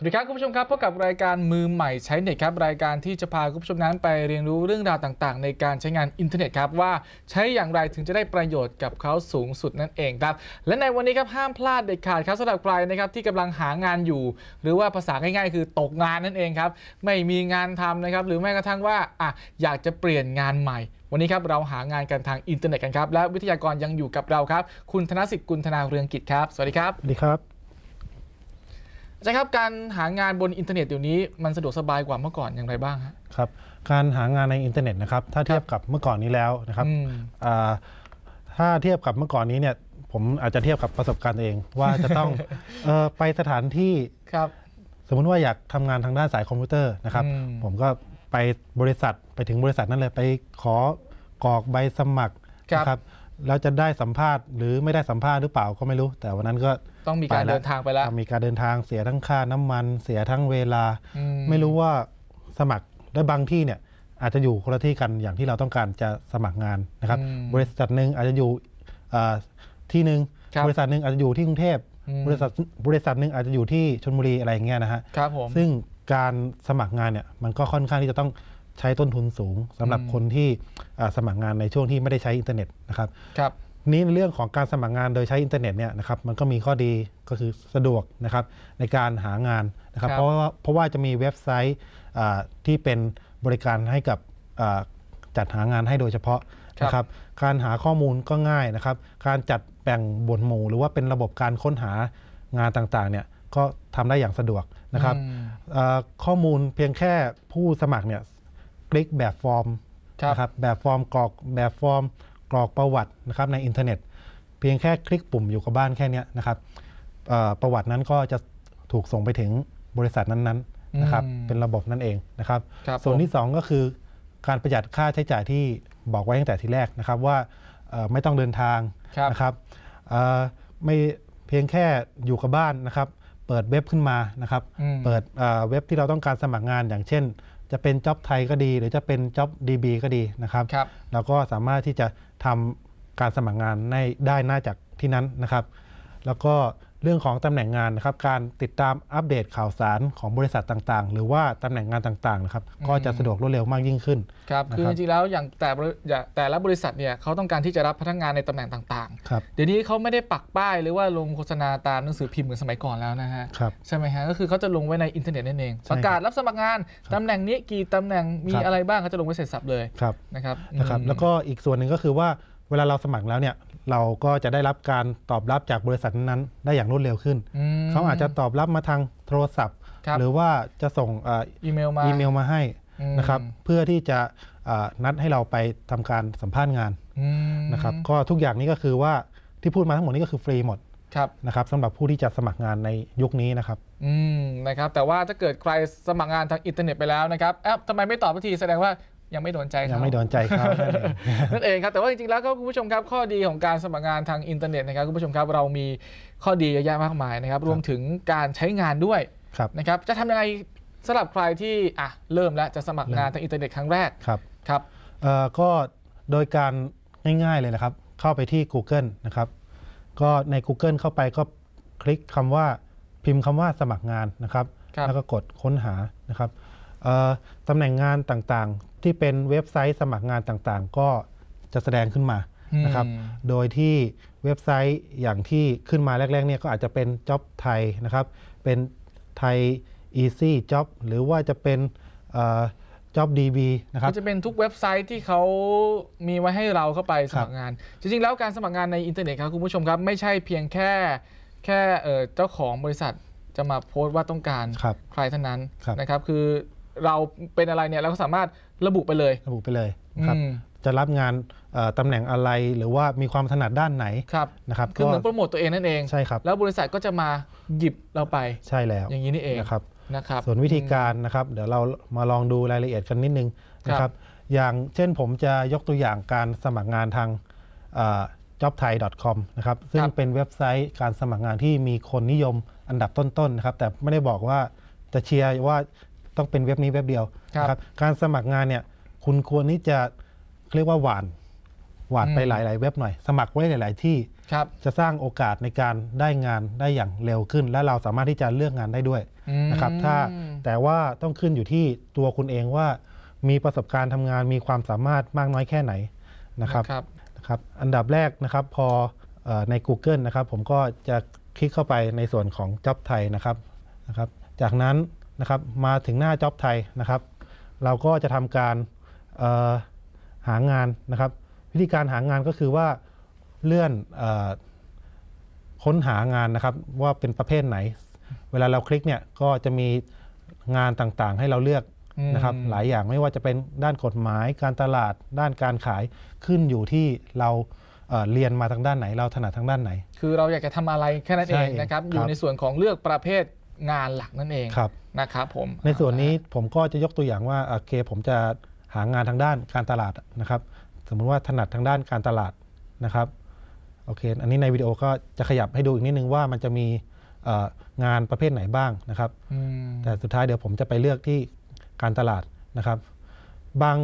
สวัสดีครับ คุณผู้ชมครับพบกับรายการมือใหม่ใช้เน็ตครับรายการที่จะพาคุณผู้ชมนั้นไปเรียนรู้เรื่องราวต่างๆ ในการใช้งานอินเทอร์เน็ตครับว่าใช้อย่างไรถึงจะได้ประโยชน์กับเขาสูงสุดนั่นเองครับและในวันนี้ครับห้ามพลาดเด็ดขาดครับสำหรับใครนะครับที่กำลังหางานอยู่ หรือว่าภาษาง่ายๆ คือตกงานนั่นเองครับ ไม่มีงานทำนะครับ หรือแม้กระทั่งว่าอ่ะอยากจะเปลี่ยนงานใหม่ วันนี้ครับเราหางานกันทางอินเทอร์เน็ตกันครับและวิทยากรยังอยู่กับเราครับ คุณธนสิทธิ์กุลธนาเรืองกิจครับ สวัสดีครับสวัสดีครับจารย์ครับ การหางานบนอินเทอร์เน็ตเดี๋ยวนี้มันสะดวกสบายกว่าเมื่อก่อนอย่างไรบ้างครับ การหางานในอินเทอร์เน็ตนะครับ ถ้าเทียบกับเมื่อก่อนนี้แล้วนะครับถ้าเทียบกับเมื่อก่อนนี้เนี่ยผมอาจจะเทียบกับประสบการณ์เอง ว่าจะต้องออไปสถานที่ครับสมมุติว่าอยากทำงานทางด้านสายคอมพิวเตอร์นะครับ ผมก็ไปบริษัทไปถึงบริษัทนั้นเลยไปขอกรอกใบสมัครนะครับเราจะได้สัมภาษณ์หรือไม่ได้สัมภาษณ์หรือเปล่าก็ไม่รู้ แต่วันนั้นก็ต้องมีการเดินทางไปแล้วมีการเดินทางเสียทั้งค่าน้ำมัน เสียทั้งเวลา ไม่รู้ว่าสมัครและบางที่เนี่ยอาจจะอยู่คนละที่กันอย่างที่เราต้องการจะสมัครงานนะครับ บริษัทหนึ่งอาจจะอยู่ที่หนึ่งบริษัทหนึ่งอาจจะอยู่ที่กรุงเทพบริษัทบริษัทหนึ่งอาจจะอยู่ที่ชลบุรีอะไรอย่างเงี้ยนะฮะครับผมซึ่งการสมัครงานเนี่ยมันก็ค่อนข้างที่จะต้องใช้ต้นทุนสูงสำหรับคนที่สมัครงานในช่วงที่ไม่ได้ใช้อินเทอร์เน็ตนะครับครับนี้เรื่องของการสมัครงานโดยใช้อินเทอร์เน็ตเนี่ยนะครับมันก็มีข้อดีก็คือสะดวกนะครับในการหางานนะครับเพราะว่าเพราะว่าจะมีเว็บไซต์ที่เป็นบริการให้กับจัดหางานให้โดยเฉพาะนะครับ การหาข้อมูลก็ง่ายนะครับ การจัดแบ่งบทหมู่ หรือว่าเป็นระบบการค้นหางานต่างๆเนี่ยก็ทำได้อย่างสะดวกนะครับข้อมูลเพียงแค่ผู้สมัครเนี่ยคลิกแบบฟอร์มนะครับแบบฟอร์มกรอกแบบฟอร์มกรอกประวัตินะครับในอินเทอร์เน็ต เพียงแค่คลิกปุ่มอยู่กับบ้านแค่นี้นะครับประวัตินั้นก็จะถูกส่งไปถึงบริษัทนั้นๆนะครับเป็นระบบนั่นเองนะครับรบส่วนที่ 2 ก็คือ การประหยัดค่าใช้จ่ายที่บอกไว้ตั้งแต่ทีแรกนะครับว่าไม่ต้องเดินทางนะครับไม่เพียงแค่อยู่กับบ้านนะครับ เปิดเว็บขึ้นมานะครับเปิดเว็บที่เราต้องการสมัครงานอย่างเช่นจะเป็นจ็อบไทยก็ดี หรือจะเป็นจ็อบดีบีก็ดีนะครับรบเราก็สามารถที่จะทำการสมัครงานได้ได้น่าจากที่นั้นนะครับ แล้วก็เรื่องของตำแหน่งงานนะครับการติดตามอัปเดตข่าวสารของบริษัทต่างๆ หรือว่า ตำแหน่งงานต่างๆนะครับก็จะสะดวกรวดเร็วมากยิ่งขึ้นครับคือจริงๆแล้วอย่างแต่แต่ละบริษัทเนี่ยเขาต้องการที่จะรับพนักงานในตำแหน่งต่างๆ เดี๋ยวนี้เขาไม่ได้ปักป้ายหรือว่าลงโฆษณาตามหนังสือพิมพ์เหมือนสมัยก่อนแล้วนะฮะใช่ไหมฮะก็คือเขาจะลงไว้ในอินเทอร์เน็ตนั่นเองประกาศรับสมัครงานตำแหน่งนี้กี่ตำแหน่งมีอะไรบ้างเขาจะลงไว้เสร็จสับเลยนะครับนะครับแล้วก็อีกส่วนหนึ่งก็คือว่าเวลาเราสมัครแล้วเนี่ยเราก็จะได้รับการตอบรับจากบริษัทนั้นได้อย่างรวดเร็วขึ้น เขาอาจจะตอบรับมาทางโทรศัพท์ หรือว่าจะส่งอีเมลมาอีเมลมาให้นะครับเพื่อที่จะนัดให้เราไปทำการสัมภาษณ์งานนะครับก็ทุกอย่างนี้ก็คือว่าที่พูดมาทั้งหมดนี้ก็คือฟรีหมดนะครับสำหรับผู้ที่จะสมัครงานในยุคนี้นะครับอืมนะครับแต่ว่าถ้าเกิดใครสมัครงานทางอินเทอร์เน็ตไปแล้วนะครับแอปทำไมไม่ตอบทันทีแสดงว่ายังไม่โดนใจยังไม่โดนใจรับนั่นเองครับแต่ว่าจริงๆแล้วก็คุณผู้ชมครับข้อดีของการสมัครงานทางอินเทอร์เน็ต นะครับคุณผู้ชมครับเรามีข้อดีเยอะแยะมากมายนะครับ รวมถึงการใช้งานด้วยนะครับ จะทำยังไงสำหรับใครที่อ่ะเริ่มแล้วจะสมัครงานทางอินเทอร์เน็ตครั้งแรกครับครับก็โดยการง่ายๆเลยนะครับ เข้าไปที่ Google นะครับ ก็ใน Google เข้าไปก็คลิกคำว่าพิมพ์คำว่าสมัครงานนะครับแล้วก็กดค้นหานะครับตำแหน่งงานต่างๆ ที่เป็นเว็บไซต์สมัครงานต่างๆ ก็จะแสดงขึ้นมานะครับโดยที่เว็บไซต์อย่างที่ขึ้นมาแรกๆเนี่ยก็อาจจะเป็น Job ไทยนะครับเป็นไทย Easy Job หรือว่าจะเป็น Job DB นะครับก็จะเป็นทุกเว็บไซต์ที่เขามีไว้ให้เราเข้าไปสมัครงาน จริงๆแล้วการสมัครงานในอินเทอร์เน็ตครับคุณผู้ชมครับไม่ใช่เพียงแค่ แค่เจ้าของบริษัทจะมาโพสต์ว่าต้องการใครเท่านั้นนะครับคือเราเป็นอะไรเนี่ยเราก็สามารถระบุไปเลยระบุไปเลยครับจะรับงานตำแหน่งอะไร หรือว่ามีความถนัดด้านไหนครับนะครับคือเหมือนโปรโมตตัวเองนั่นเอง ใช่ครับ แล้วบริษัทก็จะมาหยิบเราไปใช่แล้ว อย่างนี้นี่เองนะครับนะครับส่วนวิธีการนะครับเดี๋ยวเรามาลองดูรายละเอียดกันนิดนึงนะครับอย่างเช่นผมจะยกตัวอย่างการสมัครงานทาง jobthai.com นะครับซึ่งเป็นเว็บไซต์การสมัครงานที่มีคนนิยมอันดับต้นๆนะครับแต่ไม่ได้บอกว่าจะเชียร์ว่าต้องเป็นเว็บนี้เว็บเดียว ครับ การสมัครงานเนี่ยคุณควรนี่จะเรียกว่าหวานหวานไปหลาย ๆ เว็บหน่อย สมัครไว้หลาย ๆที่จะสร้างโอกาสในการได้งานได้อย่างเร็วขึ้น และเราสามารถที่จะเลือกงานได้ด้วยนะครับ ถ้าแต่ว่าต้องขึ้นอยู่ที่ตัวคุณเองว่า มีประสบการณ์ทำงาน มีความสามารถมากน้อยแค่ไหนนะครับนะครับ อันดับแรกนะครับพอใน Google นะครับ ผมก็จะคลิกเข้าไปในส่วนของ Job ไทยนะครับนะครับ จากนั้นนะครับมาถึงหน้าจ็อบไทยนะครับเราก็จะทำการหางานนะครับ วิธีการหางานก็คือว่าเลื่อนค้นหางานนะครับว่าเป็นประเภทไหน เวลาเราคลิกเนี่ยก็จะมีงานต่างๆให้เราเลือกนะครับหลายอย่างไม่ว่าจะเป็นด้านกฎหมาย การตลาดด้านการขายขึ้นอยู่ที่เราเรียนมาทางด้านไหน เราถนัดทางด้านไหน คือเราอยากจะทำอะไรแค่นั้นเองนะครับอยู่ในส่วนของเลือกประเภทงานหลักนั่นเองนะครับผม ในส่วนนี้ผมก็จะยกตัวอย่างว่าโอเค ผมจะหางานทางด้านการตลาดนะครับ สมมุติว่าถนัดทางด้านการตลาดนะครับโอเคอันนี้ในวิดีโอก็จะขยับให้ดูอีกนิดนึงว่ามันจะมีงานประเภทไหนบ้างนะครับแต่สุดท้ายเดี๋ยวผมจะไปเลือกที่การตลาดนะครับ บาง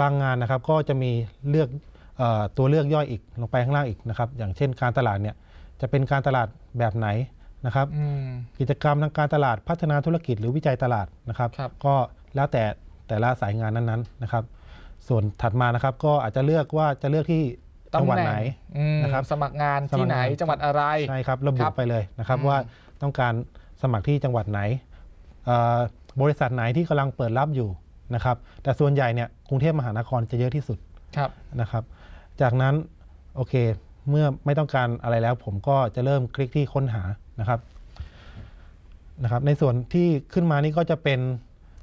บางงานนะครับก็จะมีเลือกอตัวเลือกย่อยอีกลงไปข้างล่างอีกนะครับ อย่างเช่นการตลาดเนี่ยจะเป็นการตลาดแบบไหนนะครับกิจกรรมทางการตลาดพัฒนาธุรกิจหรือวิจัยตลาดนะครับรบก็แล้วแต่แต่ละสายงานนั้นๆนนนะครับ ส่วนถัดมานะครับก็อาจจะเลือกว่าจะเลือกที่จังหวัดไหนนะครับสมัครงานที่ไหนจังหวัดอะไร ใช่ครับระบุไปเลยนะครับ ว่าต้องการสมัครที่จังหวัดไหน บริษัทไหนที่กำลังเปิดรับอยู่นะครับแต่ส่วนใหญ่เนี่ยกรุงเทพมหานครจะเยอะที่สุดนะครับ จากนั้นโอเคเมื่อไม่ต้องการอะไรแล้วผมก็จะเริ่มคลิกที่ค้นหานะครับ นะครับ ในส่วนที่ขึ้นมานี่ก็จะเป็น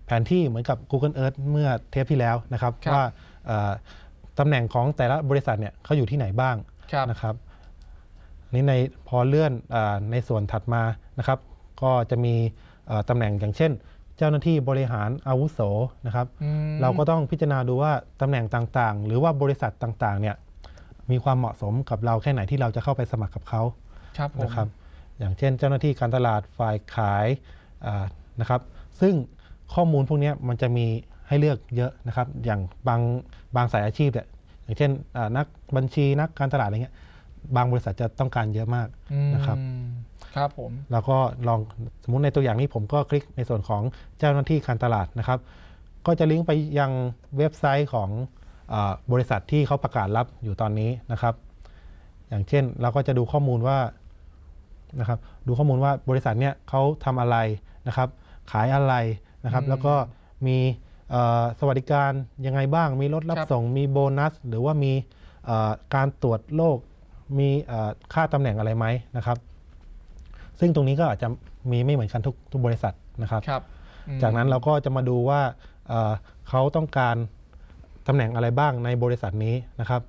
แผนที่เหมือนกับ Google Earth เมื่อเทปที่แล้วนะครับรบว่าตำแหน่งของแต่ละบริษัทเนี่ยเขาอยู่ที่ไหนบ้างนะครับ นี้ในพอเลื่อนอในส่วนถัดมานะครับ ก็จะมีตำแหน่งอย่างเช่น เจ้าหน้าที่บริหารอาวุโสนะครับเราก็ต้องพิจารณาดูว่าตำแหน่งต่าง ๆ หรือว่าบริษัทต่าง ๆ เนี่ยมีความเหมาะสมกับเราแค่ไหนที่เราจะเข้าไปสมัครกับเขาครับนะครับ อย่างเช่น เจ้าหน้าที่การตลาด ฝ่ายขายนะครับ ซึ่งข้อมูลพวกนี้มันจะมีให้เลือกเยอะนะครับ อย่างบางบางสายอาชีพเนี่ย อย่างเช่นนักบัญชีนักการตลาดอะไรเงี้ย บางบริษัทจะต้องการเยอะมากนะครับ ครับผม แล้วก็ลองสมมติในตัวอย่างนี้ผมก็คลิกในส่วนของเจ้าหน้าที่การตลาดนะครับ ก็จะลิงก์ไปยังเว็บไซต์ของบริษัทที่เขาประกาศรับอยู่ตอนนี้นะครับ อย่างเช่นเราก็จะดูข้อมูลว่านะครับดูข้อมูลว่าบริษัทเนี้ยเขาทำอะไรนะครับ ขายอะไรนะครับ แล้วก็มีสวัสดิการยังไงบ้าง มีรถรับส่งมีโบนัส หรือว่ามีการตรวจโรคมีค่าตำแหน่งอะไรไหมนะครับ ซึ่งตรงนี้ก็อาจจะมีไม่เหมือนกันทุกทุกบริษัทนะครับรบจากนั้นเราก็จะมาดูว่าเขาต้องการตำแหน่งอะไรบ้างในบริษัทนี้นะครับ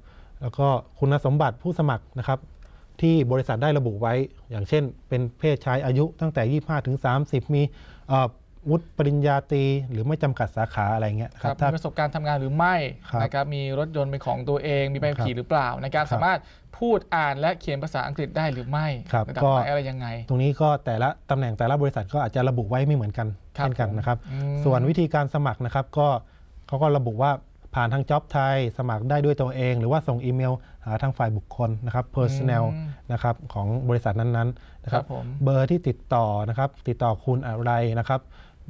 แล้วก็คุณสมบัติผู้สมัครนะครับ ที่บริษัทได้ระบุไว้ อย่างเช่นเป็นเพศชายอายุตั้งแต่ 25 ถึง 30 มีวุฒิปริญญาตรีหรือไม่จำกัดสาขาอะไรเงี้ยครับมีประสบการณ์ทำงานหรือไม่นะครับมีรถยนต์เป็นของตัวเอง มีใบขบขี่หรือเปล่านะครับสามารถพูดอ่านและเขียนภาษาอังกฤษได้หรือไม่ระดับไหนอะไรยังไง ตรงนี้ก็แต่ละตำแหน่งแต่ละบริษัทก็อาจจะระบุไว้ไม่เหมือนกันเช่นกันนะครับ ส่วนวิธีการสมัครนะครับก็เขาก็ระบุว่าผ่านทางจ็อบไทยสมัครได้ด้วยตัวเองหรือว่าส่งอีเมล หาทางฝ่ายบุคคลนะครับ personnel นะครับของบริษัทนั้นๆนะครับเบอร์ที่ติดต่อนะครับ ติดต่อคุณอะไรนะครับ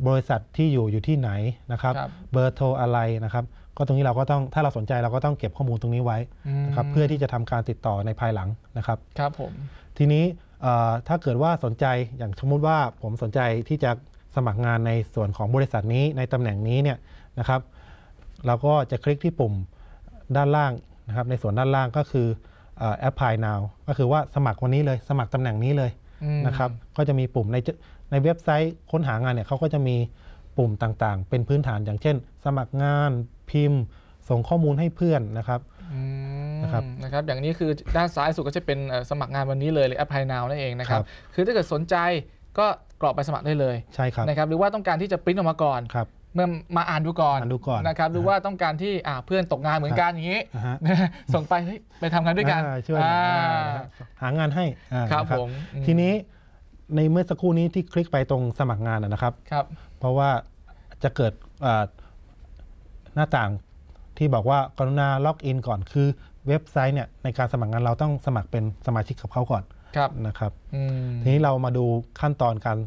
บริษัทที่อยู่อยู่ที่ไหนนะครับเบอร์โทรอะไรนะครับ ก็ตรงนี้เราก็ต้องถ้าเราสนใจเราก็ต้องเก็บข้อมูลตรงนี้ไว้นะครับเพื่อที่จะทำการติดต่อในภายหลังนะครับครับผมทีนี้ถ้าเกิดว่าสนใจอย่างสมมติว่าผมสนใจที่จะสมัครงานในส่วนของบริษัทนี้ในตำแหน่งนี้เนี่ยนะครับเราก็จะคลิกที่ปุ่มด้านล่างนะครับในส่วนด้านล่างก็คือ apply now ก็คือว่าสมัครวันนี้เลยสมัครตำแหน่งนี้เลยนะครับก็จะมีปุ่ม ในในเว็บไซต์ค้นหางานเนี่ยเขาก็จะมีปุ่มต่างๆ เป็นพื้นฐานอย่างเช่น สมัครงาน พิมพ์ ส่งข้อมูลให้เพื่อนนะครับนะครับนะครับอย่างนี้คือด้านซ้ายสุดก็จะเป็นสมัครงานวันนี้เลยหรือแอปพลายนาวนั่นเองนะครับ คือถ้าเกิดสนใจก็กรอกไปสมัครได้เลยใช่ครับนะครับหรือว่าต้องการที่จะปริ้นออกมาก่อนเมื่อมาอ่านดูก่อนอนอนนะครับรูว่าต้องการที่เพื่อนตกงานเหมือนกันอย่างนี้ส่งไปไปทำงานด้วยกันช่วยหางานให้ครับผมทีนี้ในเมื่อสักครู่นี้ที่คลิกไปตรงสมัครงานนะครับ ครับ เพราะว่าจะเกิดหน้าต่างที่บอกว่ากรุณาล็อกอินก่อนคือเว็บไซต์เนี่ยในการสมัครงานเราต้องสมัครเป็นสมาชิกกับเขาก่อนนะครับทีนี้เรามาดูขั้นตอนการ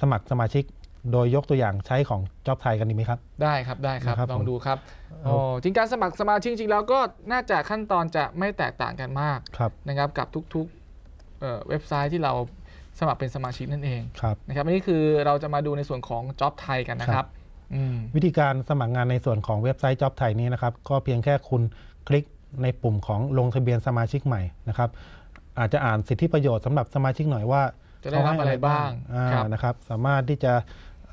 สมัครสมาชิกโดยยกตัวอย่างใช้ของจ็อบไทยกันดีไหมครับ ได้ครับได้ครับรบลองดูครับโอ้จริงการสมัครสมาชิกจริงๆแล้วก็น่าจะขั้นตอนจะไม่แตกต่างกันมากครับนะครับกับทุกๆเเว็บไซต์ที่เราสมัครเป็นสมาชิกนั่นเองครับนะครับอันนี้คือเราจะมาดูในส่วนของจ็อบไทยกันนะครัรบวิธีการสมัครงานในส่วนของเว็บไซต์ Job ไทยนี้นะครับก็เพียงแค่คุณคลิกในปุ่มของลงทะเบียนสมาชิกใหม่นะครับอาจจะอ่านสิทธิประโยชน์สำหรับสมาชิกหน่อยว่าจะได้รับอะไรบ้างนะครับ สามารถที่จะ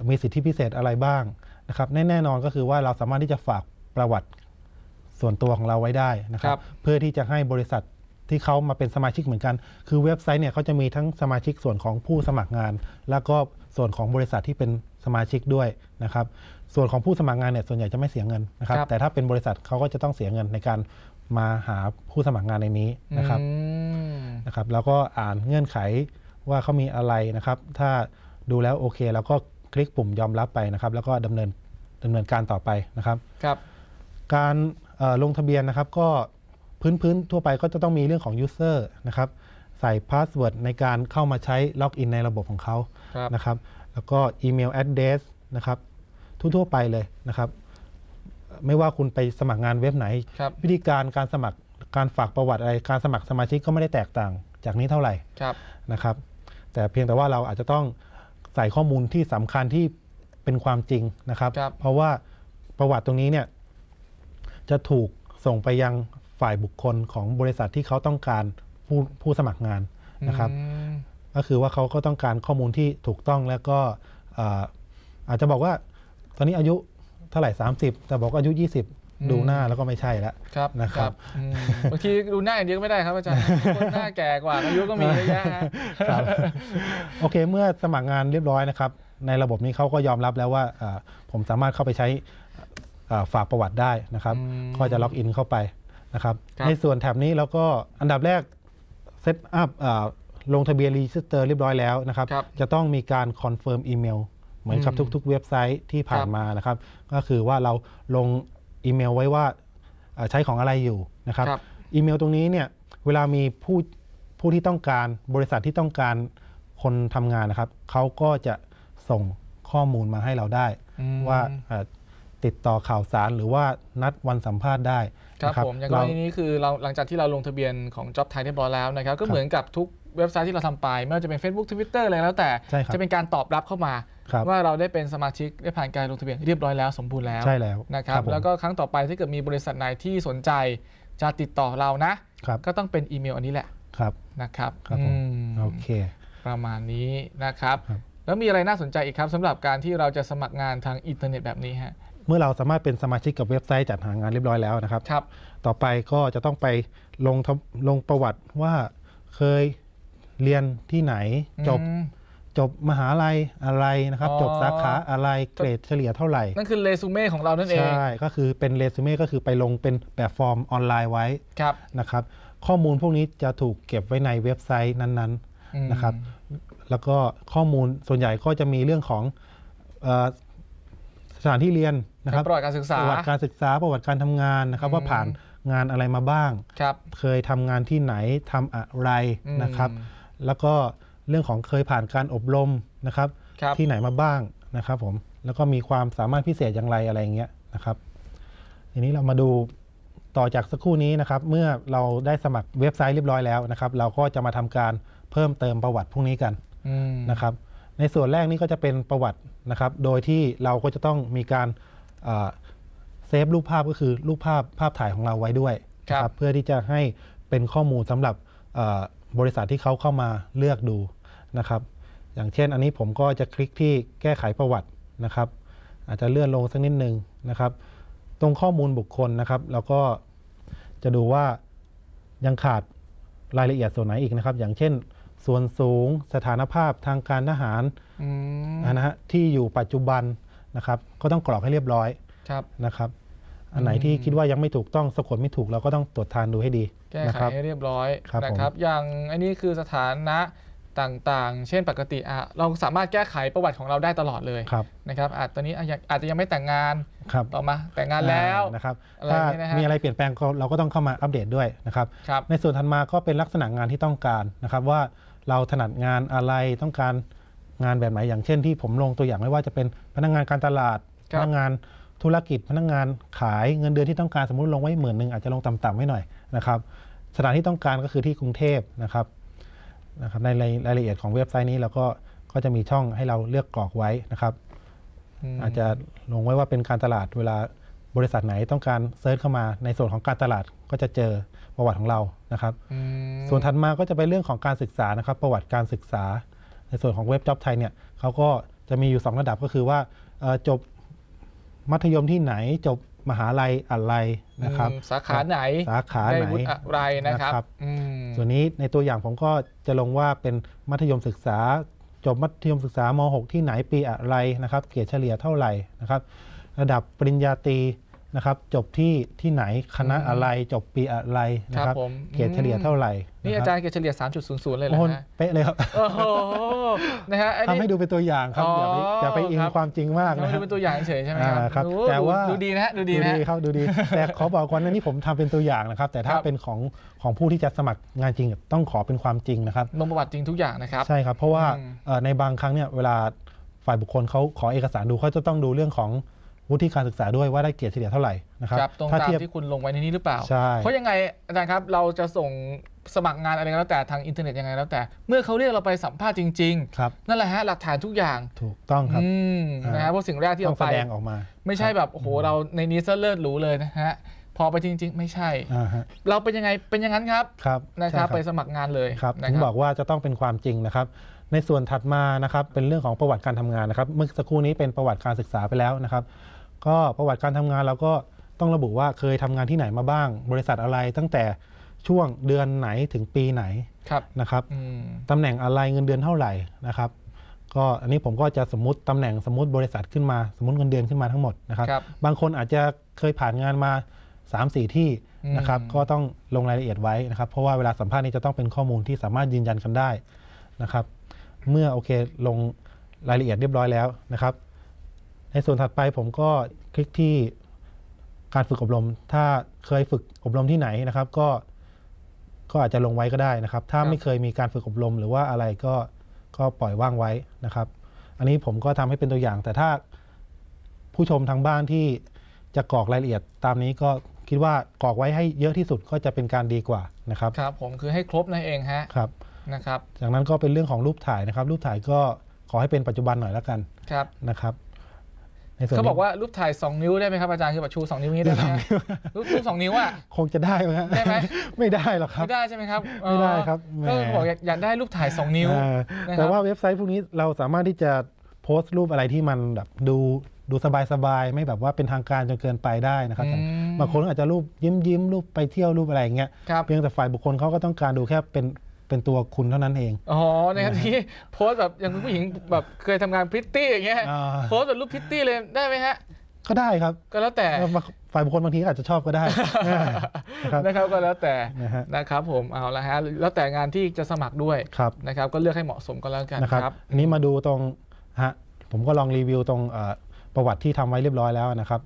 มีสิทธิพิเศษอะไรบ้างนะครับแน่นอนก็คือว่าเราสามารถที่จะฝากประวัติส่วนตัวของเราไว้ได้นะครับ เพื่อที่จะให้บริษัทที่เขามาเป็นสมาชิกเหมือนกัน คือเว็บไซต์เนี่ยเขาจะมีทั้งสมาชิกส่วนของผู้สมัครงาน แล้วก็ส่วนของบริษัทที่เป็นสมาชิกด้วยนะครับ ส่วนของผู้สมัครงานเนี่ยส่วนใหญ่จะไม่เสียเงินนะครับ แต่ถ้าเป็นบริษัทเขาก็จะต้องเสียเงินในการมาหาผู้สมัครงานในนี้นะครับนะครับ แล้วก็อ่านเงื่อนไขว่าเขามีอะไรนะครับ ถ้าดูแล้วโอเคแล้วก็คลิกปุ่มยอมรับไปนะครับ แล้วก็ดำเนินดำเนินการต่อไปนะครับครับ การลงทะเบียนนะครับก็พื้นพื้นทั่วไปก็จะต้องมีเรื่องของ User นะครับ ใส่พาสเวิร์ดในการเข้ามาใช้ล็อกอินในระบบของเขานะครับ แล้วก็อีเมลแอดเดสนะครับ ทั่วๆ ไปเลยนะครับ ไม่ว่าคุณไปสมัครงานเว็บไหน วิธีการการสมัคร การฝากประวัติอะไรการสมัครสมาชิกก็ไม่ได้แตกต่างจากนี้เท่าไหร่นะครับ แต่เพียงแต่ว่าเราอาจจะต้องใส่ข้อมูลที่สำคัญที่เป็นความจริงนะครับรบเพราะว่าประวัติตรงนี้เนี่ย จะถูกส่งไปยังฝ่ายบุคคลของบริษัทที่เขาต้องการผู้ผู้สมัครงานนะครับก็คือว่าเขาก็ต้องการข้อมูลที่ถูกต้องแล้วก็อาจจะบอกว่าตอนนี้อายุเท่าไหร่30แต่บอกอายุ 20ดูหน้าแล้วก็ไม่ใช่แลวครับนะครับบางทีดูหน้าอย่างเดียวไม่ได้ครับอาจารย์คนหน้าแก่กว่าอายุก็มีเยอะแยะ ครับ โอเค เมื่อสมัครงานเรียบร้อยนะครับ ในระบบนี้เขาก็ยอมรับแล้วว่าผมสามารถเข้าไปใช้ฝากประวัติได้นะครับก็จะล็อกอินเข้าไปนะครับ ในส่วนแถบนี้เราก็อันดับแรกเซตอัพลงทะเบียนรีจิสเตอร์เรียบร้อยแล้วนะครับ จะต้องมีการคอนเฟิร์มอีเมล เหมือนกับทุกๆ เว็บไซต์ที่ผ่านมานะครับ ก็คือว่าเราลงอีเมลไว้ว่าใช้ของอะไรอยู่นะครับ อีเมลตรงนี้เนี่ยเวลามีผู้ผู้ที่ต้องการบริษัทที่ต้องการคนทำงานนะครับ เขาก็จะส่งข้อมูลมาให้เราได้ ว่าติดต่อข่าวสารหรือว่านัดวันสัมภาษณ์ได้ครับรบผม อย่างกรณีนี้คือเราหลังจากที่เราลงทะเบียนของ Job t ท a เรียบร้อยแล้วนะครับ ก็เหมือนกับทุกเว็บไซต์ที่เราทำไปไม่ว่าจะเป็น Facebook Twitter อะไรแล้วแต่จะเป็นการตอบรับเข้ามาว่าเราได้เป็นสมาชิกได้ผ่านการลงทะเบียนเรียบร้อยแล้วสมบูรณ์แล้วใช่แล้วนะครับ แล้วก็ครั้งต่อไปถ้าเกิดมีบริษัทไหนที่สนใจจะติดต่อเรานะก็ต้องเป็นอีเมลอันนี้แหละครับนะครับครับโอเค ประมาณนี้นะครับ แล้วมีอะไรน่าสนใจอีกครับสำหรับการที่เราจะสมัครงานทางอินเทอร์เน็ตแบบนี้ฮะเมื่อเราสามารถเป็นสมาชิกกับเว็บไซต์จัดหางานเรียบร้อยแล้วนะครับครับ ต่อไปก็จะต้องไปลงลงประวัติว่าเคยเรียนที่ไหนจบจบมหาลัย อะไรนะครับ จบสาขาอะไรเกรดเฉลี่ยเท่าไหร่ นั่นคือเรซูเม่ของเรานั่นเอง ใช่ ก็คือเป็นเรซูเม่ก็คือไปลงเป็นแบบฟอร์มออนไลน์ไว้ครับนะครับ ข้อมูลพวกนี้จะถูกเก็บไว้ในเว็บไซต์นั้น ๆนะครับ แล้วก็ข้อมูลส่วนใหญ่ก็จะมีเรื่องของสถานที่เรียนนะครับประวัติการศึกษา ประวัติการศึกษาประวัติการทำงานนะครับ ว่าผ่านงานอะไรมาบ้าง ครับเคยทำงานที่ไหนทำอะไรนะครับ แล้วก็เรื่องของเคยผ่านการอบรมนะครับรบที่ไหนมาบ้างนะครับ ผมแล้วก็มีความสามารถพิเศษอย่างไรอะไรเงี้ยนะครับ ทีนี้เรามาดูต่อจากสักครู่นี้นะครับ เมื่อเราได้สมัครเว็บไซต์เรียบร้อยแล้วนะครับ เราก็จะมาทำการเพิ่มเติมประวัติพวกนี้กันนะครับ ในส่วนแรกนี่ก็จะเป็นประวัตินะครับ โดยที่เราก็จะต้องมีการเซฟรูปภาพก็คือรูปภาพภาพถ่ายของเราไว้ด้วยครับรบเพื่อที่จะให้เป็นข้อมูลสำหรับบริษัทที่เขาเข้ามาเลือกดูนะครับ อย่างเช่นอันนี้ผมก็จะคลิกที่แก้ไขประวัตินะครับ อาจจะเลื่อนลงสักนิดหนึ่งนะครับ ตรงข้อมูลบุคคลนะครับเราก็จะดูว่ายังขาดรายละเอียดส่วนไหนอีกนะครับ อย่างเช่นส่วนสูงสถานภาพทางการทหารนะฮะที่อยู่ปัจจุบันนะครับ ก็ต้องกรอกให้เรียบร้อยนะครับ อันไหนที่คิดว่ายังไม่ถูกต้องสะกดไม่ถูกเราก็ต้องตรวจทานดูให้ดี แก้ไขให้เรียบร้อยนะครับ อย่างอันนี้คือสถานะต่างๆ เช่นปกติเราสามารถแก้ไขประวัติของเราได้ตลอดเลยนะครับ อาจตอนนี้อาจจะยังไม่แต่งงานต่อมาแต่งงานแล้วนะครับถ้ามีอะไรเปลี่ยนแปลงเราก็ต้องเข้ามาอัปเดตด้วยนะครับ ในส่วนถัดมาก็เป็นลักษณะงานที่ต้องการนะครับ ว่าเราถนัดงานอะไรต้องการงานแบบไหนอย่างเช่น ที่ผมลงตัวอย่างไม่ว่าจะเป็นพนักงานการตลาด พนักงานธุรกิจพนักงานขายเงินเดือนที่ต้องการสมมติลงไว้หมื่นหนึ่งอาจจะลงต่ำๆไว้หน่อยนะครับ สถานที่ต้องการก็คือที่กรุงเทพนะครับนะครับในรายละเอียดของเว็บไซต์นี้เราก็ ก็จะมีช่องให้เราเลือกกรอกไว้นะครับ อาจจะลงไว้ว่าเป็นการตลาดเวลาบริษัทไหนต้องการเซิร์ชเข้ามา ในส่วนของการตลาดก็จะเจอประวัติของเรานะครับส่วนถัดมาก็จะเป็นเรื่องของการศึกษานะครับ ประวัติการศึกษา ในส่วนของเว็บจ็อบไทยเนี่ยเขาก็จะมีอยู่ 2 ระดับก็คือว่าจบมัธยมที่ไหนจบมหาลัยอะไรนะครับ สาขาไหนสาขาไหนอะไรนะครับ ส่วนนี้ในตัวอย่างผมก็จะลงว่าเป็นมัธยมศึกษา จบมัธยมศึกษาม .6 ที่ไหนปีอะไรนะครับ เกรดเฉลี่ยเท่าไหร่นะครับ ระดับปริญญาตรีนะครับจบที่ที่ไหนคณะอะไรจบปีอะไรนะครับเกรดเฉลี่ยเท่าไหร่นี่อาจารย์เกรดเฉลี่ย 3.00 เลยเหรอฮะเป๊ะเลยครับนะฮะทำให้ดูเป็นตัวอย่างครับอย่าไปอยิงความจริงมากนะดูเป็นตัวอย่างเฉยใช่ไหมครับแต่ว่าดูดีนะดูดีนะดดูีครับดูดี แต่ขอบอกก่อนนะนี่ผมทำเป็นตัวอย่างนะครับ แต่ถ้าเป็นของของผู้ที่จะสมัครงานจริงต้องขอเป็นความจริงนะครับลงประวัติจริงทุกอย่างนะครับใช่ครับเพราะว่าในบางครั้งเนี่ยเวลาฝ่ายบุคคลเขาขอเอกสารดูเขาจะต้องดูเรื่องของวุฒิการศึกษาด้วยว่าได้เกรดเฉลี่ยเท่าไหร่นะครับ ตรงตามที่คุณลงไว้ในนี้หรือเปล่า เพราะยังไงอาจารย์ครับเราจะส่งสมัครงานอะไรก็แล้วแต่ทางอินเทอร์เน็ตยังไงแล้วแต่ เมื่อเขาเรียกเราไปสัมภาษณ์จริง ๆ นั่นแหละฮะ หลักฐานทุกอย่างถูกต้องครับนะฮะเพราะสิ่งแรกที่เราไปแสดงออกมาไม่ใช่แบบโอ้โหเราในนี้เลิศหรูเลยนะฮะพอไปจริง ๆ ไม่ใช่เราเป็นยังไงเป็นอย่างนั้นครับครับนะครับ ไปสมัครงานเลยครับผมบอกว่าจะต้องเป็นความจริงนะครับ ในส่วนถัดมานะครับ เป็นเรื่องของประวัติการทำงานนะครับเมื่อสักครู่นี้เป็นประวัติการศึกษาไปแล้วนะครับก็ประวัติการทำงานเราก็ต้องระบุว่าเคยทำงานที่ไหนมาบ้างบริษัทอะไรตั้งแต่ช่วงเดือนไหนถึงปีไหนนะครับตำแหน่งอะไรเงินเดือนเท่าไหร่นะครับ ก็อันนี้ผมก็จะสมมติตำแหน่งสมมติบริษัทขึ้นมาสมมติเงินเดือนขึ้นมาทั้งหมดนะครับรบบางคนอาจจะเคยผ่านงานมา3ามสี่ที่นะครับ ก็ต้องลงรายละเอียดไว้นะครับเพราะว่าเวลาสัมภาษณ์นี้จะต้องเป็นข้อมูลที่สามารถยืนยันกันได้นะครับ เมื่อโอเคลงรายละเอียดเรียบร้อยแล้วนะครับในส่วนถัดไปผมก็คลิกที่การฝึกอบรม ถ้าเคยฝึกอบรมที่ไหนนะครับก็ก็อาจจะลงไว้ก็ได้นะครับ ถ้าไม่เคยมีการฝึกอบรมหรือว่าอะไรก็ก็ปล่อยว่างไว้นะครับ อันนี้ผมก็ทำให้เป็นตัวอย่าง แต่ถ้าผู้ชมทางบ้านที่จะกรอกรายละเอียดตามนี้ก็คิดว่ากรอกไว้ให้เยอะที่สุดก็จะเป็นการดีกว่านะครับ ครับผมคือให้ครบนั่นเองฮะครับนะครับ จากนั้นก็เป็นเรื่องของรูปถ่ายนะครับ รูปถ่ายก็ขอให้เป็นปัจจุบันหน่อยแล้วกันครับนะครับเขาบอกว่ารูปถ่าย 2 นิ้วได้ไหมครับอาจารย์คือแบบชู2นิ้วนี้ได้ไหมรูปรูปสองนิ้วอ่ะ คงจะได้ไหมได้ไหมไม่ได้หรอกครับ ไม่ได้ใช่ไหมครับไม่ได้ครับก็บอกอยากได้รูปถ่าย 2 นิ้ว แต่ว่าเว็บไซต์พวกนี้เราสามารถที่จะโพสต์รูปอะไรที่มันแบบดูดูสบายๆไม่แบบว่าเป็นทางการจนเกินไปได้นะครับบางคนอาจจะรูปยิ้มๆรูปไปเที่ยวรูปอะไรอย่างเงี้ย เพียงแต่ฝ่ายบุคคลเขาก็ต้องการดูแค่เป็นเป็นตัวคุณเท่านั้นเอง อ๋อในที่โพสแบบอย่างผู้หญิงแบบเคยทำงานพริตตี้อย่างเงี้ย โพสแบบรูปพริตตี้เลยได้ไหมฮะ ก็ได้ครับ ก็แล้วแต่ ฝ่ายบุคคลบางทีอาจจะชอบก็ได้ นะครับก็แล้วแต่ นะครับผม เอาละฮะ แล้วแต่งานที่จะสมัครด้วยนะครับ ก็เลือกให้เหมาะสมก็แล้วกันนะครับ อันนี้มาดูตรงฮะ ผมก็ลองรีวิวตรงประวัติที่ทำไว้เรียบร้อยแล้วนะครับ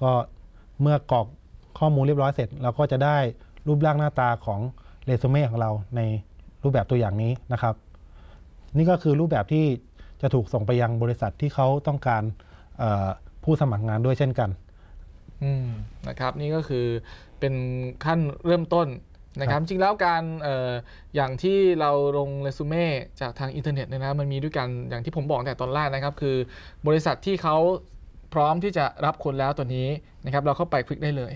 ก็เมื่อกรอกข้อมูลเรียบร้อยเสร็จเราก็จะได้รูปร่างหน้าตาของเรซูเม่ของเราในรูปแบบตัวอย่างนี้นะครับ นี่ก็คือรูปแบบที่จะถูกส่งไปยังบริษัทที่เขาต้องการผู้สมัครงานด้วยเช่นกันนะครับ นี่ก็คือเป็นขั้นเริ่มต้นนะครับ จริงแล้วการออย่างที่เราลงเรซูเม่จากทางอินเทอร์เน็ตเนี่ยนะมันมีด้วยกันอย่างที่ผมบอกแต่ตอนแรกนะครับ คือบริษัทที่เขาพร้อมที่จะรับคนแล้วตัวนี้นะครับ เราเข้าไปคลิกได้เลย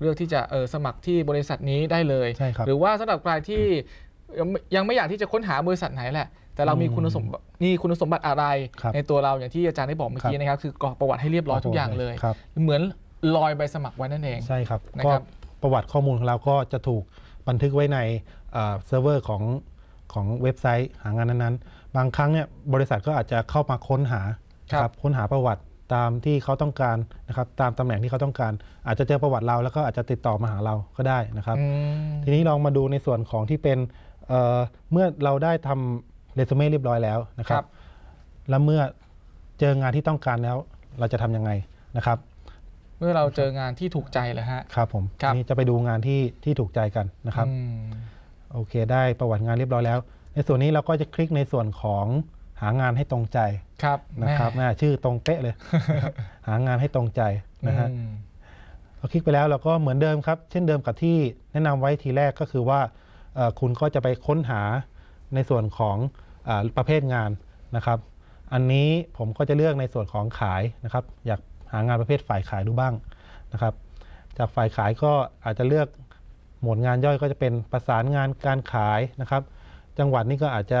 เลือกที่จะสมัครที่บริษัทนี้ได้เลยรหรือว่าสำหรับใครที่ยังไม่อยากที่จะค้นหาบริษัทไหนแหละ แต่เรามีคุณสมบัตินี่คุณสมบัติอะไร ในตัวเราอย่างที่อาจารย์ได้บอกเมื่อกี้นะครับคือกรอกประวัติให้เรียบร้อยทุกอย่างเลย เหมือนลอยใบสมัครไว้นั่นเอง ใช่ครับับประวัติข้อมูลของเราก็จะถูกบันทึกไว้ในเซิร์ฟเวอร์ของของเว็บไซต์ หางานนั้น ๆ บางครั้งเนี่ยบริษัทก็อาจจะเข้ามาค้นหาครับค้นหาประวัติตามที่เขาต้องการนะครับตามตำแหน่งที่เขาต้องการ อาจจะเจอประวัติเราแล้วก็อาจจะติดต่อมาหาเราก็ได้นะครับ ทีนี้ลองมาดูในส่วนของที่เป็นเมื่อเราได้ทำเรซูเม่เรียบร้อยแล้วนะครับ แล้วเมื่อเจองานที่ต้องการแล้ว เราจะทำยังไงนะครับ เมื่อเราเจองานที่ถูกใจเลยฮะครับผมนี่จะไปดูงานที่ที่ถูกใจกันนะครับโอเคได้ประวัติงานเรียบร้อยแล้ว ในส่วนนี้เราก็จะคลิกในส่วนของหางานให้ตรงใจ ครับนะครับชื่อตรงเป๊ะเลย หางานให้ตรงใจนะฮะเราคลิกไปแล้วเราก็เหมือนเดิมครับ เช่นเดิมกับที่แนะนำไว้ทีแรกก็คือว่าคุณก็จะไปค้นหาในส่วนของอประเภทงานนะครับ อันนี้ผมก็จะเลือกในส่วนของขายนะครับอยากหางานประเภทฝ่ายขายดูบ้างนะครับจากฝ่ายขายก็อาจจะเลือก หมวดงานย่อยก็จะเป็นประสานงานการขายนะครับ จังหวัดนี้ก็อาจจะ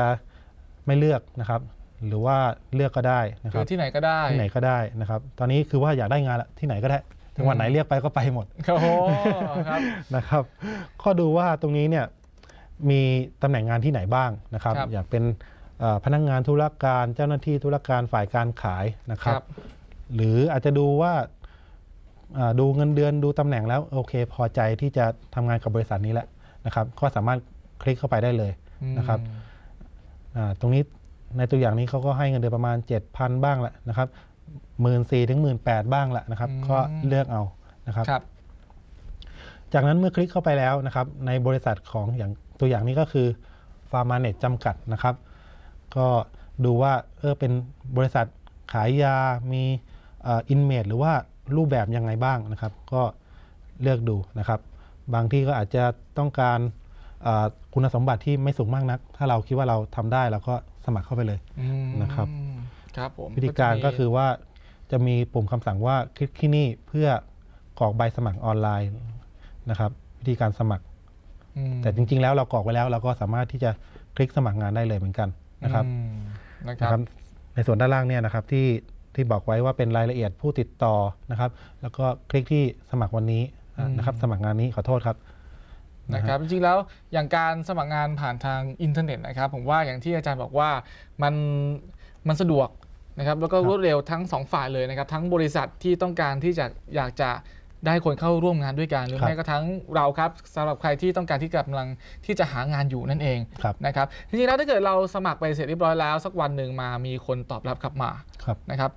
ไม่เลือกนะครับ หรือว่าเลือกก็ได้นะครับือที่ไหนก็ได้ที่ไหนก็ได้นะครับ ตอนนี้คือว่าอยากได้งานลที่ไหนก็ได้ จังหวัดไหนเรียกไปก็ไปหมดครับนะครับข้อดูว่าตรงนี้เนี่ยมีตำแหน่งงานที่ไหนบ้างนะครับรบอยากเป็นพนักงงานธุรการเจ้าหน้าที่ธุรการฝ่ายการขายนะครับรบหรืออาจจะดูว่าดูเงินเดือนดูตำแหน่งแล้วโอเค พอใจที่จะทำงานกับบริษัทนี้แล้วนะครับ ก็สามารถคลิกเข้าไปได้เลยนะครับตรงนี้ในตัวอย่างนี้เขาก็ให้เงินเดือนประมาณ7,000บ้างแหละนะครับหมื่นสี่ถึงหมื่นแปดบ้างแหละนะครับ ก็เลือกเอานะครับ จากนั้นเมื่อคลิกเข้าไปแล้วนะครับ ในบริษัทของอย่างตัวอย่างนี้ก็คือฟาร์มาเน็ตจำกัดนะครับ ก็ดูว่าเออเป็นบริษัทขายยา มีอินเมดหรือว่ารูปแบบยังไงบ้างนะครับ ก็เลือกดูนะครับ บางที่ก็อาจจะต้องการคุณสมบัติที่ไม่สูงมากนัก ถ้าเราคิดว่าเราทำได้เราก็สมัครเข้าไปเลยนะครับครับผม วิธีการก็คือว่าจะมีปุ่มคำสั่งว่าคลิกที่นี่เพื่อกรอกใบสมัครออนไลน์นะครับ วิธีการสมัครแต่จริงๆ แล้วเรากรอกไว้แล้วเราก็สามารถที่จะคลิกสมัครงานได้เลยเหมือนกันนะครับนะครับในส่วนด้านล่างเนี่ยนะครับที่ที่บอกไว้ว่าเป็นรายละเอียดผู้ติดต่อนะครับ แล้วก็คลิกที่สมัครวันนี้นะครับสมัครงานนี้ขอโทษครับนะครับจริงๆ แล้วอย่างการสมัครงานผ่านทางอินเทอร์เน็ตนะครับผมว่าอย่างที่อาจารย์บอกว่ามันมันสะดวกนะครับแล้วก็รวดเร็วทั้ง 2ฝ่ายเลยนะครับทั้งบริษัทที่ต้องการที่จะอยากจะได้คนเข้าร่วมงานด้วยกันหรือแม้กระทั่งเราครับสำหรับใครที่ต้องการที่กำลังที่จะหางานอยู่นั่นเองนะครับจริงๆแล้วถ้าเกิดเราสมัครไปเสร็จเรียบร้อยแล้ว สักวันหนึ่งมามีคนตอบรับกลับมานะครับ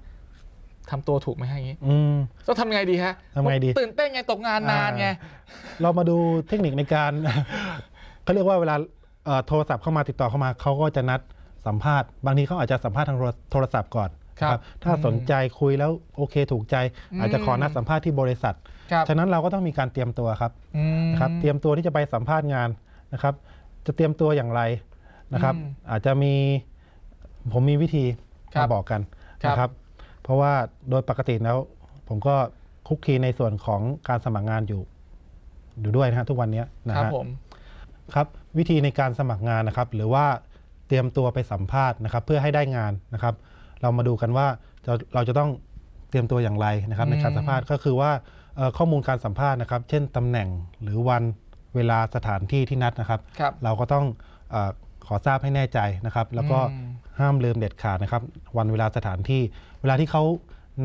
ทำตัวถูกไหมฮะอย่างนี้ต้องทำไงดีฮะทำไงดีตื่นเต้นไงตกงานนานไงเรามาดูเทคนิคในการเขาเรียกว่าเวลาโทรศัพท์เข้ามาติดต่อเข้ามาเขาก็จะนัดสัมภาษณ์บางทีเขาอาจจะสัมภาษณ์ทางโทรศัพท์ก่อนครับถ้าสนใจคุยแล้วโอเคถูกใจ อาจจะขอนัดสัมภาษณ์ที่บริษัท ฉะนั้นเราก็ต้องมีการเตรียมตัวครับนะครับ เตรียมตัวที่จะไปสัมภาษณ์งานนะครับ จะเตรียมตัวอย่างไรนะครับ อาจจะมีผมมีวิธีมาบอกกันนะครับ เพราะว่าโดยปกติแล้ว ผมก็คุกคีในส่วนของการสมัครงานอยู่อยู่ด้วยนะฮะทุกวันนี้นะครับครับ วิธีในการสมัครงานนะครับ หรือว่าเตรียมตัวไปสัมภาษณ์นะครับ เพื่อให้ได้งานนะครับเรามาดูกันว่าเราจะต้องเตรียมตัวอย่างไรนะครับในการสัมภาษณ์ก็คือว่าข้อมูลการสัมภาษณ์นะครับ เช่นตำแหน่งหรือวันเวลาสถานที่ที่นัดนะครับ เราก็ต้องขอทราบให้แน่ใจนะครับ แล้วก็ห้ามลืมเด็ดขาดนะครับ วันเวลาสถานที่เวลาที่เขา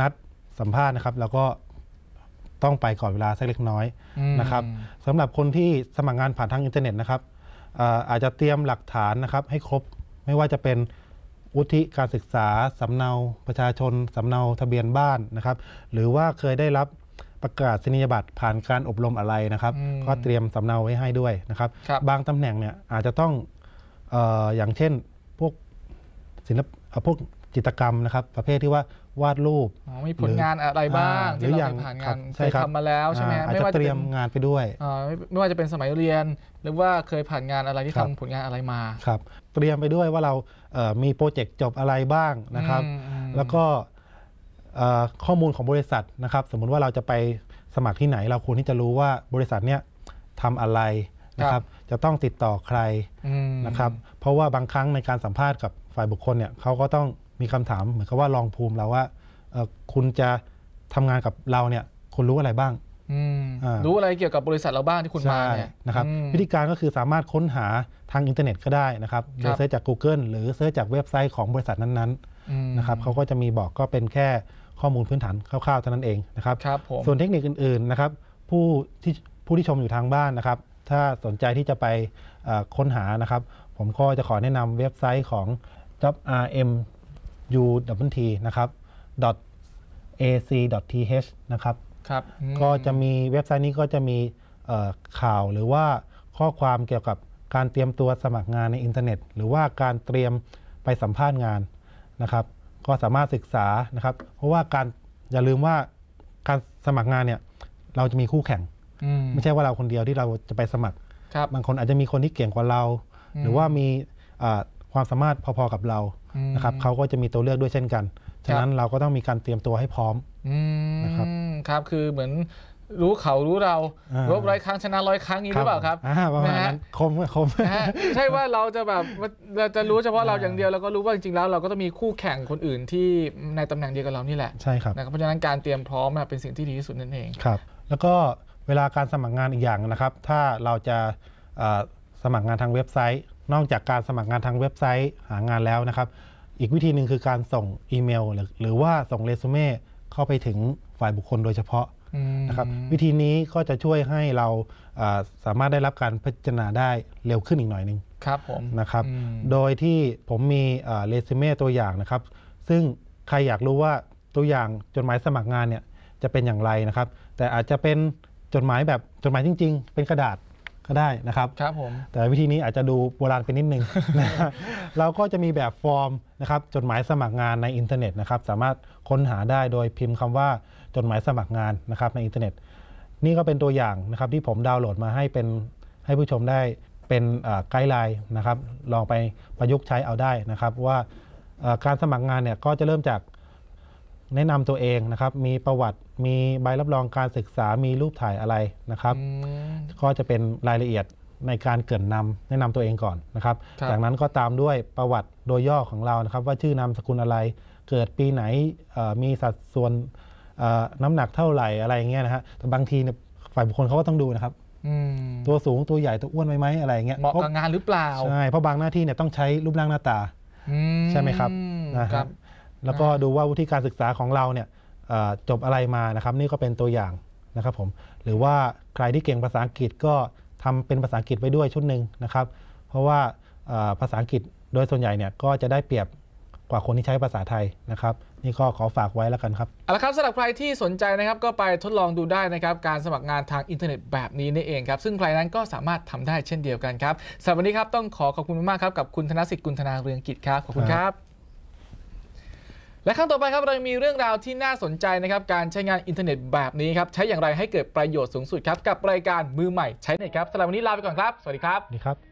นัดสัมภาษณ์นะครับแล้วก็ต้องไปก่อนเวลาสักเล็กน้อยนะครับสำหรับคนที่สมัครงานผ่านทางอินเทอร์เน็ตนะครับอาจจะเตรียมหลักฐานนะครับ ให้ครบไม่ว่าจะเป็นวุฒิการศึกษาสำเนาประชาชนสำเนาทะเบียนบ้านนะครับ หรือว่าเคยได้รับประกาศนียบัตรผ่านการอบรมอะไรนะครับก็เตรียมสำเนาไว้ให้ด้วยนะครับ บางตำแหน่งเนี่ยอาจจะต้องอออย่างเช่น พวกศิลปพวกจิตกรรมนะครับ ประเภทที่ว่าวาดรูปมีผลงานอะไรบ้างที่เราเคยผ่านงานเคยทำมาแล้วใช่ไหมไม่ว่าจะเตรียมงานไปด้วยไม่ว่าจะเป็นสมัยเรียนหรือว่าเคยผ่านงานอะไรที่ทำผลงานอะไรมาครับเตรียมไปด้วยว่าเรามีโปรเจกต์จบอะไรบ้างนะครับ แล้วก็ข้อมูลของบริษัทนะครับ สมมุติว่าเราจะไปสมัครที่ไหน เราควรที่จะรู้ว่าบริษัทเนี้ยทำอะไรนะครับ จะต้องติดต่อใครนะครับ เพราะว่าบางครั้งในการสัมภาษณ์กับฝ่ายบุคคลเนี่ยเขาก็ต้องมีคำถามเหมือนกับว่าลองภูมิเราว่าคุณจะทำงานกับเราเนี่ยคุณรู้อะไรบ้างรู้อะไรเกี่ยวกับบริษัทเราบ้างที่คุณมาเนี่ยนะครับ วิธีการก็คือสามารถค้นหาทางอินเทอร์เน็ตก็ได้นะครับเซิร์ชจาก Google หรือเซิร์ชจากเว็บไซต์ของบริษัทนั้นๆนะครับเขาก็จะมีบอกก็เป็นแค่ข้อมูลพื้นฐานคร่าวๆเท่านั้นเองนะครับ ส่วนเทคนิคอื่นๆนะครับผู้ที่ผู้ที่ชมอยู่ทางบ้านนะครับ ถ้าสนใจที่จะไปค้นหานะครับ ผมก็จะขอแนะนำเว็บไซต์ของ jobRMUT นะครับ .ac.th นะครับครับก็จะมีเว็บไซต์นี้ก็จะมีข่าวหรือว่าข้อความเกี่ยวกับการเตรียมตัวสมัครงานในอินเทอร์เน็ต หรือว่าการเตรียมไปสัมภาษณ์งานนะครับ ก็สามารถศึกษานะครับ เพราะว่าการอย่าลืมว่าการสมัครงานเนี่ยเราจะมีคู่แข่งไม่ใช่ว่าเราคนเดียวที่เราจะไปสมัครครับ บางคนอาจจะมีคนที่เก่งกว่าเรา หรือว่ามีความสามารถพอๆกับเรานะครับเขาก็จะมีตัวเลือกด้วยเช่นกัน ฉะนั้นเราก็ต้องมีการเตรียมตัวให้พร้อมนะครับครับคือเหมือนรู้เขารู้เรา รบร้อยครั้ง ชนะร้อยครั้งนี้หรือเปล่าครับนะฮะคมคมใช่ว่าเราจะแบบเราจะรู้เฉพาะเราอย่างเดียว แล้วก็รู้ว่าจริงๆแล้วเราก็ต้องมีคู่แข่งคนอื่นที่ในตำแหน่งเดียวกับเรานี่แหละใช่ครับนะครับเพราะฉะนั้นการเตรียมพร้อมเป็นสิ่งที่ดีที่สุดนั่นเองครับ แล้วก็เวลาการสมัครงานอีกอย่างนะครับ ถ้าเราจะสมัครงานทางเว็บไซต์ นอกจากการสมัครงานทางเว็บไซต์หางานแล้วนะครับ อีกวิธีหนึ่งคือการส่งอีเมลหรือว่าส่งเรซูเม่เข้าไปถึงฝ่ายบุคคลโดยเฉพาะนะครับวิธีนี้ก็จะช่วยให้เราสามารถได้รับการพิจารณาได้เร็วขึ้นอีกหน่อยนึง ครับผมนะครับ โดยที่ผมมีเรซูเม่ตัวอย่างนะครับ ซึ่งใครอยากรู้ว่าตัวอย่างจดหมายสมัครงานเนี่ยจะเป็นอย่างไรนะครับ แต่อาจจะเป็นจดหมายแบบจดหมายจริงๆ เป็นกระดาษก็ได้นะครับครับผมแต่วิธีนี้อาจจะดูโบราณไปนิดนึงเราก็จะมีแบบฟอร์มนะครับจดหมายสมัครงานในอินเทอร์เน็ตนะครับสามารถค้นหาได้โดยพิมพ์คำว่าจดหมายสมัครงานนะครับในอินเทอร์เน็ต นี่ก็เป็นตัวอย่างนะครับที่ผมดาวน์โหลดมาให้เป็นให้ผู้ชมได้เป็นไกด์ไลน์นะครับลองไปประยุกต์ใช้เอาได้นะครับ ว่าการสมัครงานเนี่ยก็จะเริ่มจากแนะนำตัวเองนะครับ มีประวัติ มีใบรับรองการศึกษา มีรูปถ่ายอะไรนะครับ ก็จะเป็นรายละเอียดในการเกินนำ แนะนำตัวเองก่อนนะครับ จากนั้นก็ตามด้วยประวัติโดยย่อของเรานะครับ ว่าชื่อนามสกุลอะไร เกิดปีไหน มีสัดส่วนน้ำหนักเท่าไหร่อะไรอย่างเงี้ยนะฮะ แต่บางทีฝ่ายบุคคลเขาก็ต้องดูนะครับตัวสูงตัวใหญ่ตัวอ้วนไหมไหมอะไรเงี้ย เหมาะกับงานหรือเปล่า ใช่ เพราะบางหน้าที่เนี่ยต้องใช้รูปร่างหน้าตาใช่ไหมครับนะครับแล้วก็ดูว่าวุฒิการศึกษาของเราเนี่ยจบอะไรมานะครับ นี่ก็เป็นตัวอย่างนะครับผมหรือว่าใครที่เก่งภาษาอังกฤษก็ทำเป็นภาษาอังกฤษไปด้วยชุดหนึ่งนะครับ เพราะว่าภาษาอังกฤษโดยส่วนใหญ่เนี่ยก็จะได้เปรียบกว่าคนที่ใช้ภาษาไทยนะครับ นี่ก็ขอฝากไว้แล้วกัน ครับเอาละครับสำหรับใครที่สนใจนะครับ ก็ไปทดลองดูได้นะครับการสมัครงานทางอินเทอร์เน็ตแบบนี้นี่เองครับซึ่งใครนั้นก็สามารถทำได้เช่นเดียวกันครับสำหรับวันนี้ครับต้องขอขอบคุณมากครับ กับคุณธนสิทธิ์กุลธนาเรืองกิจครับขอบคุณครับและขั้นต่อไปครับเรามีเรื่องราวที่น่าสนใจนะครับ การใช้งานอินเทอร์เน็ตแบบนี้ครับ ใช้อย่างไรให้เกิดประโยชน์สูงสุดครับ กับรายการมือใหม่ใช้เน็ตครับ สำหรับวันนี้ลาไปก่อนครับ สวัสดีครับสวัสดีครับ